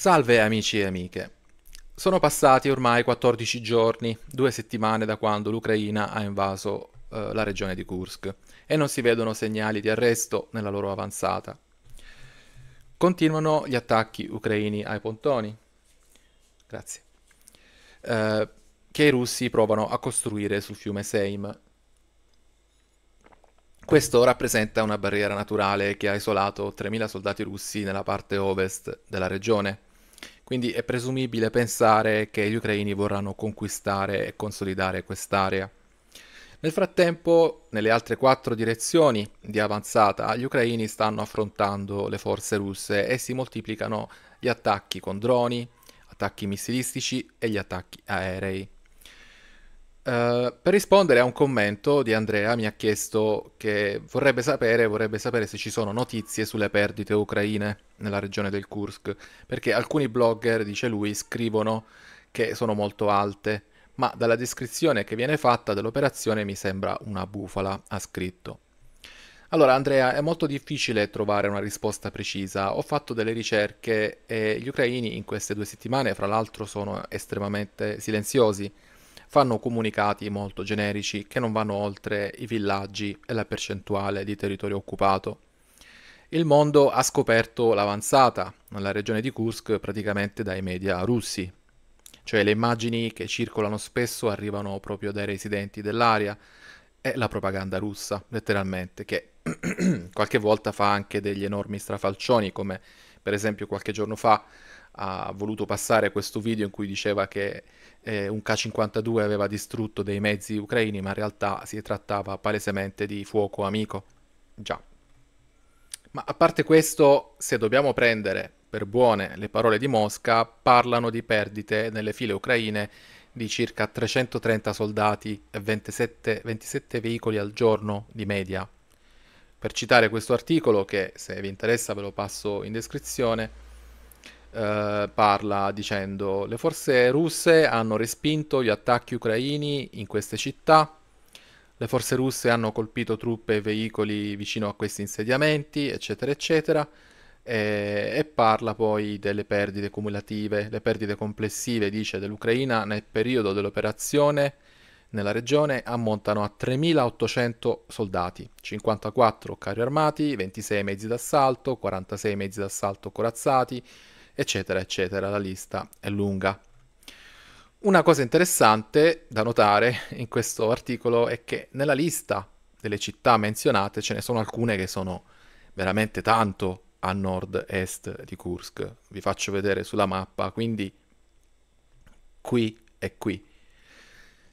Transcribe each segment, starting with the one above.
Salve amici e amiche. Sono passati ormai 14 giorni, due settimane da quando l'Ucraina ha invaso eh, la regione di Kursk e non si vedono segnali di arresto nella loro avanzata. Continuano gli attacchi ucraini ai pontoni, grazie, eh, che i russi provano a costruire sul fiume Seim. Questo rappresenta una barriera naturale che ha isolato 3.000 soldati russi nella parte ovest della regione quindi è presumibile pensare che gli ucraini vorranno conquistare e consolidare quest'area. Nel frattempo, nelle altre quattro direzioni di avanzata, gli ucraini stanno affrontando le forze russe e si moltiplicano gli attacchi con droni, attacchi missilistici e gli attacchi aerei. Eh, per rispondere a un commento di Andrea mi ha chiesto che vorrebbe sapere, vorrebbe sapere, se ci sono notizie sulle perdite ucraine nella regione del Kursk, perché alcuni blogger, dice lui, scrivono che sono molto alte, ma dalla descrizione che viene fatta dell'operazione mi sembra una bufala, ha scritto. Allora Andrea, è molto difficile trovare una risposta precisa, ho fatto delle ricerche e gli ucraini in queste due settimane fra l'altro sono estremamente silenziosi fanno comunicati molto generici che non vanno oltre i villaggi e la percentuale di territorio occupato. Il mondo ha scoperto l'avanzata nella regione di Kursk praticamente dai media russi, cioè le immagini che circolano spesso arrivano proprio dai residenti dell'area, è la propaganda russa, letteralmente, che qualche volta fa anche degli enormi strafalcioni, come per esempio qualche giorno fa ha voluto passare questo video in cui diceva che eh, un K-52 aveva distrutto dei mezzi ucraini, ma in realtà si trattava palesemente di fuoco amico. Già. Ma a parte questo, se dobbiamo prendere per buone le parole di Mosca, parlano di perdite nelle file ucraine di circa 330 soldati e 27, 27 veicoli al giorno di media. Per citare questo articolo, che se vi interessa ve lo passo in descrizione, eh, parla dicendo le forze russe hanno respinto gli attacchi ucraini in queste città, le forze russe hanno colpito truppe e veicoli vicino a questi insediamenti, eccetera, eccetera, e, e parla poi delle perdite cumulative, le perdite complessive, dice, dell'Ucraina nel periodo dell'operazione nella regione ammontano a 3.800 soldati, 54 carri armati, 26 mezzi d'assalto, 46 mezzi d'assalto corazzati, eccetera, eccetera. La lista è lunga. Una cosa interessante da notare in questo articolo è che nella lista delle città menzionate ce ne sono alcune che sono veramente tanto a nord-est di Kursk. Vi faccio vedere sulla mappa, quindi qui e qui.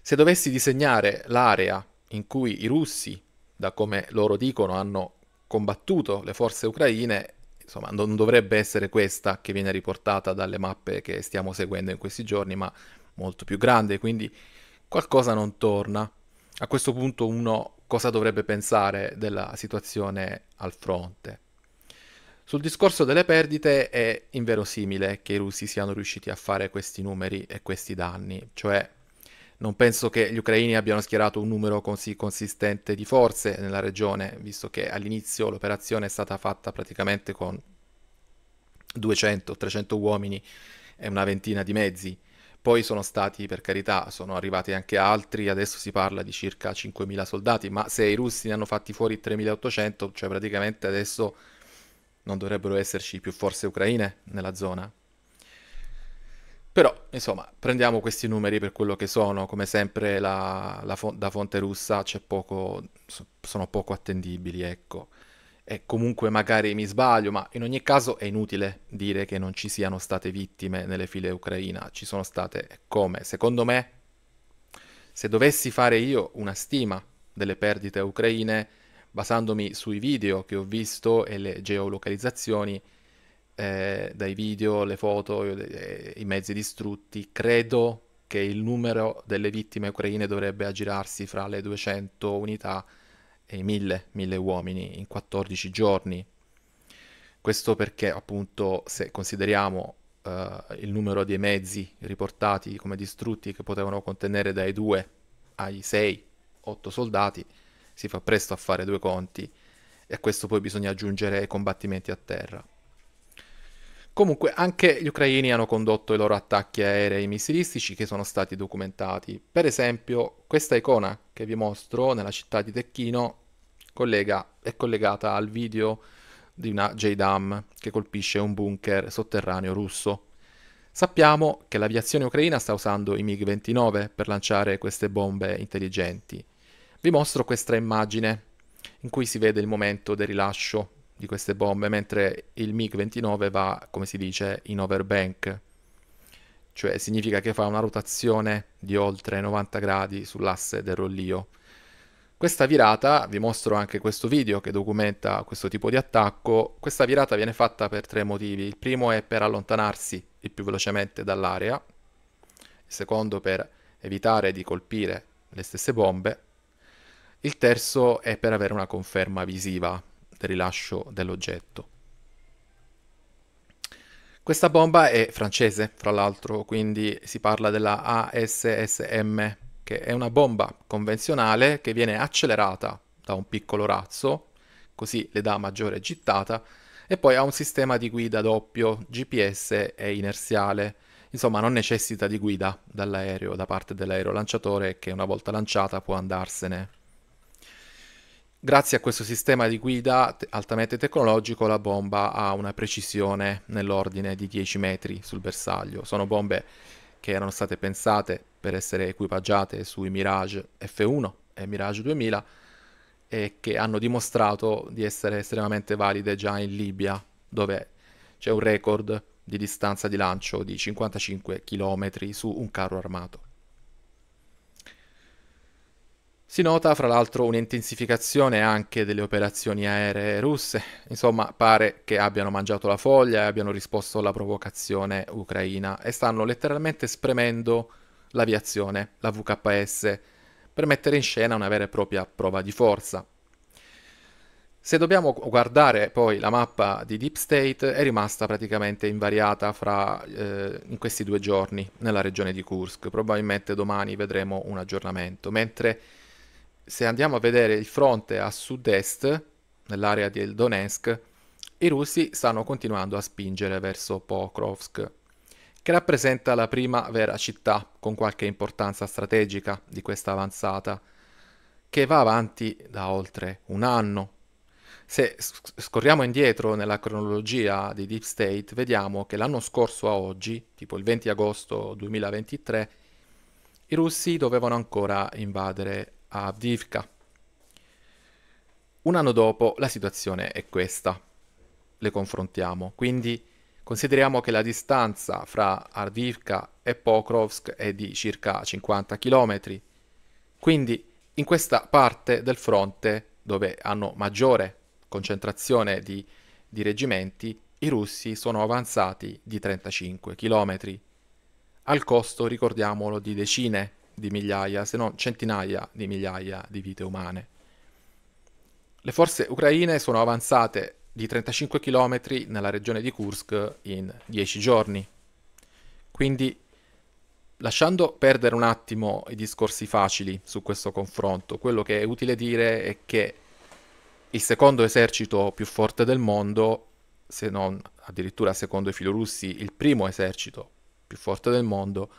Se dovessi disegnare l'area in cui i russi, da come loro dicono, hanno combattuto le forze ucraine, insomma non dovrebbe essere questa che viene riportata dalle mappe che stiamo seguendo in questi giorni, ma molto più grande, quindi qualcosa non torna. A questo punto uno cosa dovrebbe pensare della situazione al fronte? Sul discorso delle perdite è inverosimile che i russi siano riusciti a fare questi numeri e questi danni, cioè non penso che gli ucraini abbiano schierato un numero così consistente di forze nella regione, visto che all'inizio l'operazione è stata fatta praticamente con 200-300 uomini e una ventina di mezzi. Poi sono stati, per carità, sono arrivati anche altri, adesso si parla di circa 5.000 soldati, ma se i russi ne hanno fatti fuori 3.800, cioè praticamente adesso non dovrebbero esserci più forze ucraine nella zona. Però, insomma, prendiamo questi numeri per quello che sono, come sempre la, la fo- da fonte russa c'è poco, sono poco attendibili, ecco. E comunque magari mi sbaglio, ma in ogni caso è inutile dire che non ci siano state vittime nelle file ucraina, ci sono state come? Secondo me, se dovessi fare io una stima delle perdite ucraine, basandomi sui video che ho visto e le geolocalizzazioni, eh, dai video, le foto, eh, i mezzi distrutti, credo che il numero delle vittime ucraine dovrebbe aggirarsi fra le 200 unità e i 1000, 1000 uomini in 14 giorni. Questo perché appunto se consideriamo eh, il numero dei mezzi riportati come distrutti che potevano contenere dai 2 ai 6, 8 soldati, si fa presto a fare due conti e a questo poi bisogna aggiungere i combattimenti a terra. Comunque anche gli ucraini hanno condotto i loro attacchi aerei missilistici che sono stati documentati. Per esempio questa icona che vi mostro nella città di Tecchino collega, è collegata al video di una JDAM che colpisce un bunker sotterraneo russo. Sappiamo che l'aviazione ucraina sta usando i MiG-29 per lanciare queste bombe intelligenti. Vi mostro questa immagine in cui si vede il momento del rilascio di queste bombe, mentre il MiG-29 va, come si dice, in overbank, cioè significa che fa una rotazione di oltre 90 gradi sull'asse del rollio. Questa virata, vi mostro anche questo video che documenta questo tipo di attacco, questa virata viene fatta per tre motivi. Il primo è per allontanarsi il più velocemente dall'area, il secondo per evitare di colpire le stesse bombe, il terzo è per avere una conferma visiva, del rilascio dell'oggetto. Questa bomba è francese, fra l'altro, quindi si parla della ASSM, che è una bomba convenzionale che viene accelerata da un piccolo razzo, così le dà maggiore gittata, e poi ha un sistema di guida doppio, GPS e inerziale. Insomma, non necessita di guida dall'aereo da parte dell'aerolanciatore che una volta lanciata può andarsene Grazie a questo sistema di guida altamente tecnologico la bomba ha una precisione nell'ordine di 10 metri sul bersaglio. Sono bombe che erano state pensate per essere equipaggiate sui Mirage F1 e Mirage 2000 e che hanno dimostrato di essere estremamente valide già in Libia, dove c'è un record di distanza di lancio di 55 km su un carro armato. Si nota fra l'altro un'intensificazione anche delle operazioni aeree russe, insomma pare che abbiano mangiato la foglia e abbiano risposto alla provocazione ucraina e stanno letteralmente spremendo l'aviazione, la VKS, per mettere in scena una vera e propria prova di forza. Se dobbiamo guardare poi la mappa di Deep State è rimasta praticamente invariata fra, eh, in questi due giorni nella regione di Kursk, probabilmente domani vedremo un aggiornamento, mentre se andiamo a vedere il fronte a sud-est, nell'area del Donetsk, i russi stanno continuando a spingere verso Pokrovsk, che rappresenta la prima vera città con qualche importanza strategica di questa avanzata, che va avanti da oltre un anno. Se scorriamo indietro nella cronologia di Deep State, vediamo che l'anno scorso a oggi, tipo il 20 agosto 2023, i russi dovevano ancora invadere a Avdiivka. Un anno dopo la situazione è questa, le confrontiamo, quindi consideriamo che la distanza fra Avdiivka e Pokrovsk è di circa 50 km, quindi in questa parte del fronte dove hanno maggiore concentrazione di, di reggimenti, i russi sono avanzati di 35 km, al costo, ricordiamolo, di decine di migliaia, se non centinaia di migliaia di vite umane. Le forze ucraine sono avanzate di 35 km nella regione di Kursk in 10 giorni. Quindi, lasciando perdere un attimo i discorsi facili su questo confronto, quello che è utile dire è che il secondo esercito più forte del mondo, se non addirittura secondo i filorussi il primo esercito più forte del mondo,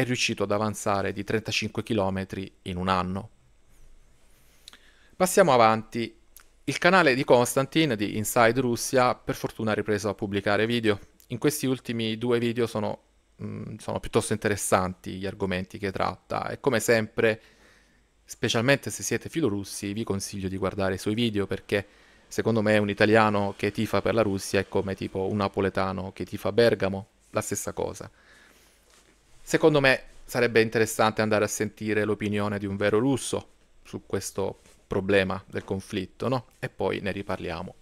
è riuscito ad avanzare di 35 km in un anno. Passiamo avanti. Il canale di Konstantin di Inside Russia per fortuna ha ripreso a pubblicare video. In questi ultimi due video sono, mh, mm, sono piuttosto interessanti gli argomenti che tratta e come sempre, specialmente se siete filorussi, vi consiglio di guardare i suoi video perché secondo me un italiano che tifa per la Russia è come tipo un napoletano che tifa Bergamo, la stessa cosa. Secondo me sarebbe interessante andare a sentire l'opinione di un vero russo su questo problema del conflitto, no? E poi ne riparliamo.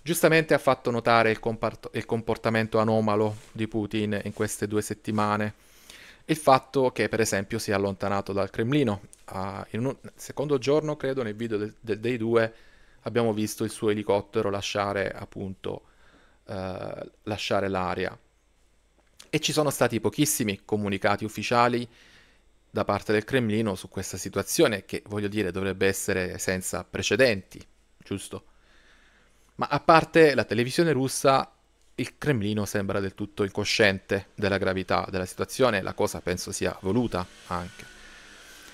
Giustamente ha fatto notare il, compart- il comportamento anomalo di Putin in queste due settimane, il fatto che per esempio si è allontanato dal Cremlino. Uh, in un secondo giorno, credo, nel video de- de- dei due abbiamo visto il suo elicottero lasciare appunto uh, lasciare l'area e ci sono stati pochissimi comunicati ufficiali da parte del Cremlino su questa situazione che voglio dire dovrebbe essere senza precedenti, giusto? Ma a parte la televisione russa, il Cremlino sembra del tutto incosciente della gravità della situazione, la cosa penso sia voluta anche.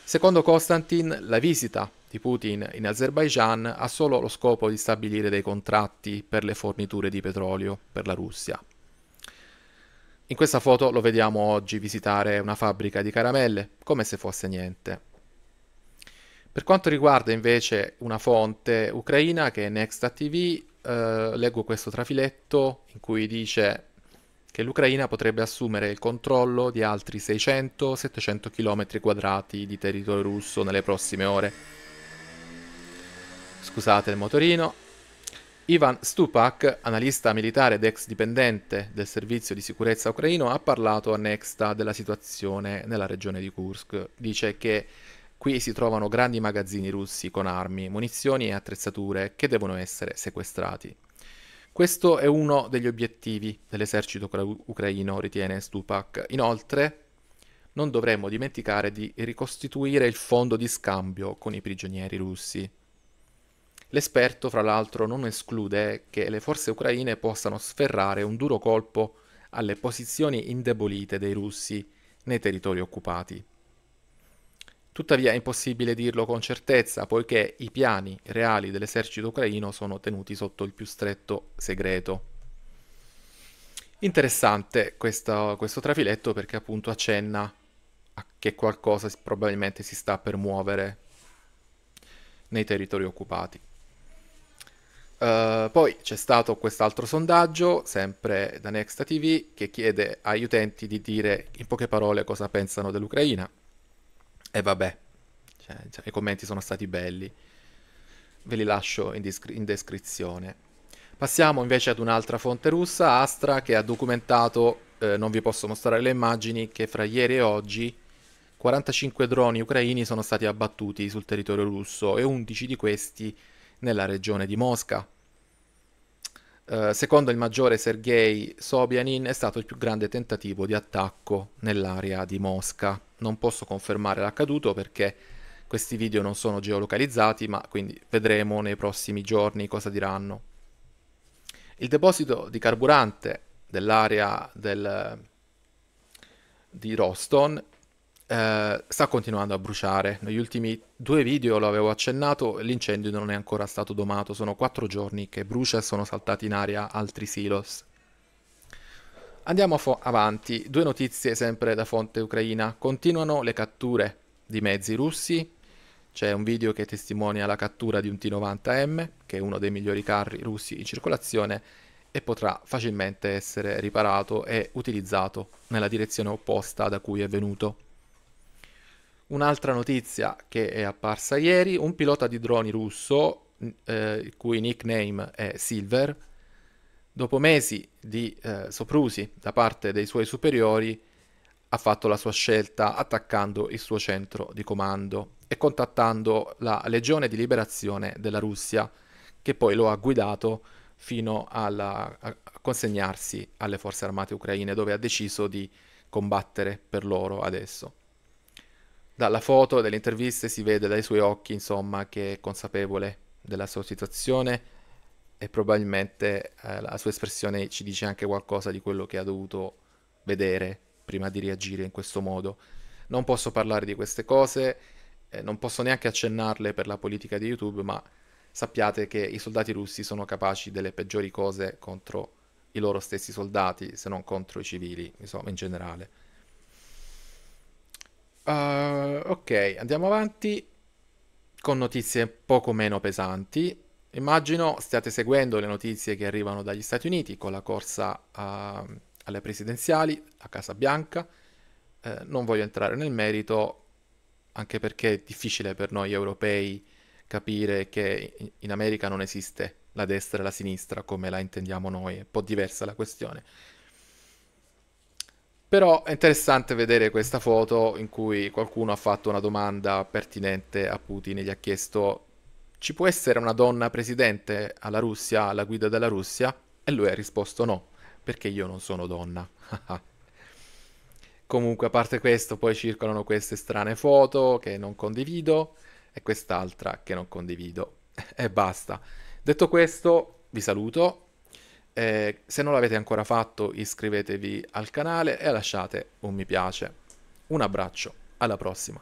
Secondo Konstantin, la visita di Putin in Azerbaijan ha solo lo scopo di stabilire dei contratti per le forniture di petrolio per la Russia, in questa foto lo vediamo oggi visitare una fabbrica di caramelle, come se fosse niente. Per quanto riguarda invece una fonte ucraina che è Next.tv, eh, leggo questo trafiletto in cui dice che l'Ucraina potrebbe assumere il controllo di altri 600-700 km quadrati di territorio russo nelle prossime ore. Scusate il motorino, Ivan Stupak, analista militare ed ex dipendente del servizio di sicurezza ucraino, ha parlato a Nexta della situazione nella regione di Kursk. Dice che qui si trovano grandi magazzini russi con armi, munizioni e attrezzature che devono essere sequestrati. Questo è uno degli obiettivi dell'esercito ucraino, ritiene Stupak. Inoltre, non dovremmo dimenticare di ricostituire il fondo di scambio con i prigionieri russi. L'esperto, fra l'altro, non esclude che le forze ucraine possano sferrare un duro colpo alle posizioni indebolite dei russi nei territori occupati. Tuttavia è impossibile dirlo con certezza, poiché i piani reali dell'esercito ucraino sono tenuti sotto il più stretto segreto. Interessante questo, questo trafiletto perché appunto accenna a che qualcosa probabilmente si sta per muovere nei territori occupati. Eh, poi c'è stato quest'altro sondaggio, sempre da Next TV, che chiede agli utenti di dire in poche parole cosa pensano dell'Ucraina. E vabbè, cioè, cioè, i commenti sono stati belli, ve li lascio in, in descrizione. Passiamo invece ad un'altra fonte russa, Astra, che ha documentato, eh, non vi posso mostrare le immagini, che fra ieri e oggi 45 droni ucraini sono stati abbattuti sul territorio russo e 11 di questi sono nella regione di Mosca. Uh, secondo il maggiore Sergei Sobianin è stato il più grande tentativo di attacco nell'area di Mosca. Non posso confermare l'accaduto perché questi video non sono geolocalizzati, ma quindi vedremo nei prossimi giorni cosa diranno. Il deposito di carburante dell'area del... di Roston eh, sta continuando a bruciare. Negli ultimi due video lo avevo accennato, l'incendio non è ancora stato domato, sono quattro giorni che brucia e sono saltati in aria altri silos. Andiamo avanti, due notizie sempre da fonte ucraina. Continuano le catture di mezzi russi, c'è un video che testimonia la cattura di un T-90M, che è uno dei migliori carri russi in circolazione, e potrà facilmente essere riparato e utilizzato nella direzione opposta da cui è venuto. Un'altra notizia che è apparsa ieri, un pilota di droni russo, eh, il cui nickname è Silver, dopo mesi di eh, soprusi da parte dei suoi superiori, ha fatto la sua scelta attaccando il suo centro di comando e contattando la Legione di Liberazione della Russia, che poi lo ha guidato fino alla, a consegnarsi alle forze armate ucraine, dove ha deciso di combattere per loro adesso. Dalla foto, dalle interviste si vede dai suoi occhi, insomma, che è consapevole della sua situazione e probabilmente eh, la sua espressione ci dice anche qualcosa di quello che ha dovuto vedere prima di reagire in questo modo. Non posso parlare di queste cose, eh, non posso neanche accennarle per la politica di YouTube, ma sappiate che i soldati russi sono capaci delle peggiori cose contro i loro stessi soldati, se non contro i civili, insomma, in generale. Uh, ok, andiamo avanti con notizie poco meno pesanti. Immagino stiate seguendo le notizie che arrivano dagli Stati Uniti con la corsa uh, alle presidenziali, a Casa Bianca. Uh, non voglio entrare nel merito, anche perché è difficile per noi europei capire che in America non esiste la destra e la sinistra come la intendiamo noi, è un po' diversa la questione. Però è interessante vedere questa foto in cui qualcuno ha fatto una domanda pertinente a Putin e gli ha chiesto ci può essere una donna presidente alla Russia, alla guida della Russia? E lui ha risposto no, perché io non sono donna. Comunque, a parte questo, poi circolano queste strane foto che non condivido e quest'altra che non condivido. e basta. Detto questo, vi saluto eh, se non l'avete ancora fatto iscrivetevi al canale e lasciate un mi piace. Un abbraccio, alla prossima!